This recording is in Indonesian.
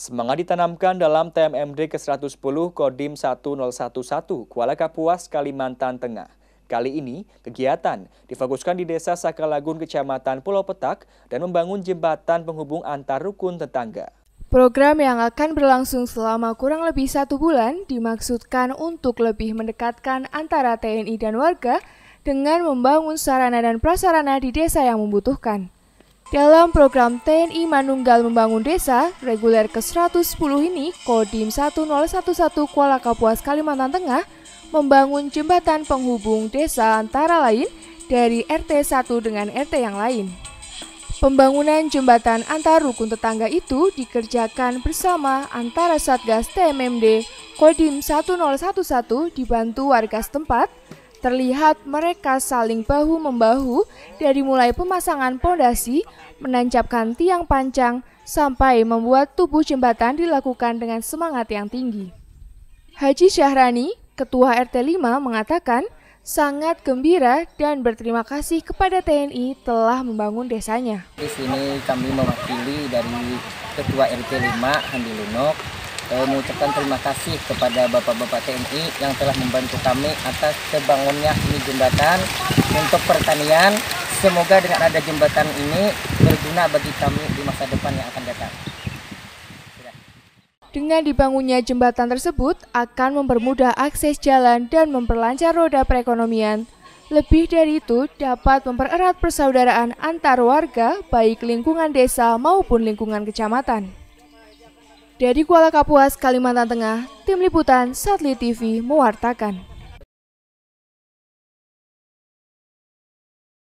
Semangat ditanamkan dalam TMMD ke-110 Kodim 1011 Kuala Kapuas, Kalimantan Tengah. Kali ini, kegiatan difokuskan di Desa Sakalagun, Kecamatan Pulau Petak, dan membangun jembatan penghubung antar rukun tetangga. Program yang akan berlangsung selama kurang lebih satu bulan dimaksudkan untuk lebih mendekatkan antara TNI dan warga dengan membangun sarana dan prasarana di desa yang membutuhkan. Dalam program TNI Manunggal Membangun Desa, reguler ke-110 ini, Kodim 1011 Kuala Kapuas, Kalimantan Tengah, membangun jembatan penghubung desa antara lain dari RT 1 dengan RT yang lain. Pembangunan jembatan antar rukun tetangga itu dikerjakan bersama antara Satgas TMMD Kodim 1011 dibantu warga setempat, Terlihat mereka saling bahu-membahu dari mulai pemasangan pondasi, menancapkan tiang panjang, sampai membuat tubuh jembatan dilakukan dengan semangat yang tinggi. Haji Syahrani, Ketua RT 5 mengatakan sangat gembira dan berterima kasih kepada TNI telah membangun desanya. Di sini kami mewakili dari Ketua RT 5 Handi Lunok eh, mengucapkan terima kasih kepada Bapak-Bapak TNI yang telah membantu kami atas terbangunnya ini jembatan untuk pertanian. Semoga dengan ada jembatan ini berguna bagi kami di masa depan yang akan datang. Dengan dibangunnya jembatan tersebut akan mempermudah akses jalan dan memperlancar roda perekonomian. Lebih dari itu dapat mempererat persaudaraan antar warga baik lingkungan desa maupun lingkungan kecamatan. Dari Kuala Kapuas, Kalimantan Tengah, Tim Liputan Satli TV mewartakan.